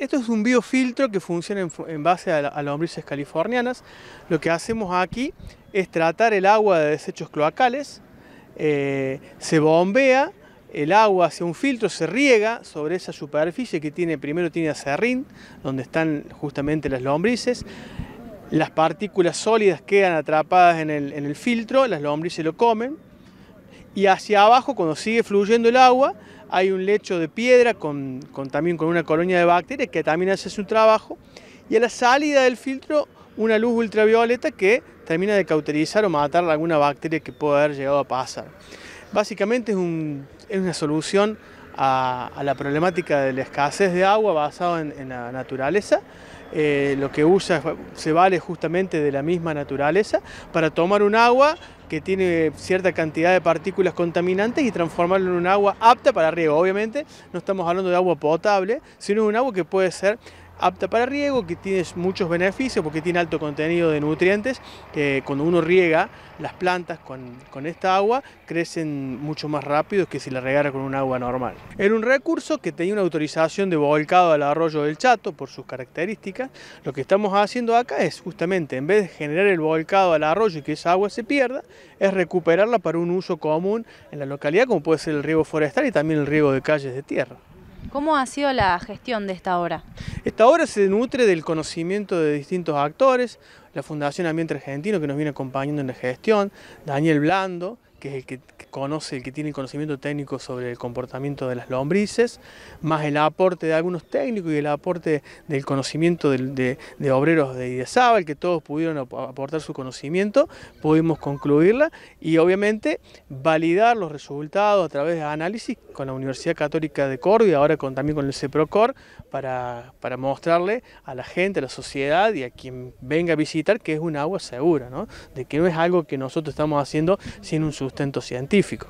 Esto es un biofiltro que funciona en, base a, lombrices californianas. Lo que hacemos aquí es tratar el agua de desechos cloacales, eh, se bombea el agua hacia un filtro, se riega sobre esa superficie que tiene, primero tiene acerrín, donde están justamente las lombrices. Las partículas sólidas quedan atrapadas en el filtro, las lombrices lo comen y hacia abajo, cuando sigue fluyendo el agua, hay un lecho de piedra con, también con una colonia de bacterias que también hace su trabajo. Y a la salida del filtro, una luz ultravioleta que termina de cauterizar o matar alguna bacteria que pueda haber llegado a pasar. Básicamente es, es una solución a, la problemática de la escasez de agua basada en, la naturaleza. Eh, lo que usa se vale justamente de la misma naturaleza para tomar un agua que tiene cierta cantidad de partículas contaminantes y transformarlo en un agua apta para riego. Obviamente no estamos hablando de agua potable, sino de un agua que puede ser apta para riego, que tiene muchos beneficios porque tiene alto contenido de nutrientes, que cuando uno riega las plantas con, con esta agua crecen mucho más rápido que si la regara con un agua normal. En un recurso que tenía una autorización de volcado al arroyo del Chato por sus características. Lo que estamos haciendo acá es justamente, en vez de generar el volcado al arroyo y que esa agua se pierda, es recuperarla para un uso común en la localidad, como puede ser el riego forestal y también el riego de calles de tierra. ¿Cómo ha sido la gestión de esta obra? Esta obra se nutre del conocimiento de distintos actores, la Fundación Ambiente Argentino que nos viene acompañando en la gestión, Daniel Blando, que es el que conoce, el que tiene conocimiento técnico sobre el comportamiento de las lombrices, más el aporte de algunos técnicos y el aporte del conocimiento de, obreros de obreros de que todos pudieron aportar su conocimiento, pudimos concluirla y obviamente validar los resultados a través de análisis con la Universidad Católica de Córdoba y ahora también con el CEPROCOR para, mostrarle a la gente, a la sociedad y a quien venga a visitar que es un agua segura, de que no es algo que nosotros estamos haciendo sin un subsidio científico.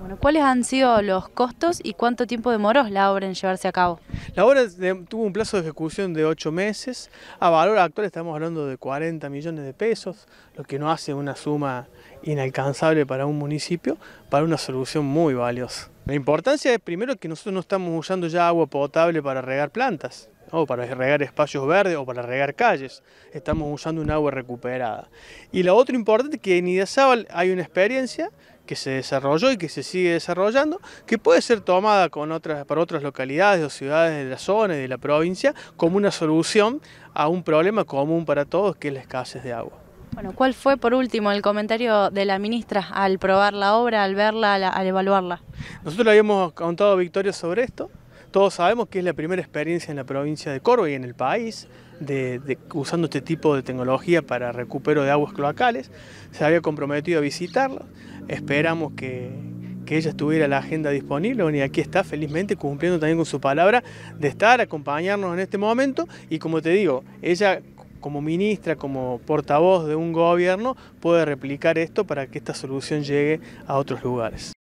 Bueno, ¿cuáles han sido los costos y cuánto tiempo demoró la obra en llevarse a cabo? La obra tuvo un plazo de ejecución de 8 meses, a valor actual estamos hablando de 40 millones de pesos, lo que no hace una suma inalcanzable para un municipio, para una solución muy valiosa. La importancia es primero que nosotros no estamos usando ya agua potable para regar plantas, o para regar espacios verdes o para regar calles. Estamos usando un agua recuperada. Y lo otro importante que en Idazábal hay una experiencia que se desarrolló y que se sigue desarrollando, que puede ser tomada con otras, para otras localidades o ciudades de la zona y de la provincia como una solución a un problema común para todos que es la escasez de agua. Bueno, ¿cuál fue por último el comentario de la ministra al probar la obra, al verla, al evaluarla? Nosotros le habíamos contado a Victoria sobre esto todos sabemos que es la primera experiencia en la provincia de Corvo y en el país de, usando este tipo de tecnología para recupero de aguas cloacales. Se había comprometido a visitarla. Esperamos que, ella estuviera la agenda disponible. y aquí está, felizmente, cumpliendo también con su palabra de estar, acompañarnos en este momento. Y como te digo, ella como ministra, como portavoz de un gobierno, puede replicar esto para que esta solución llegue a otros lugares.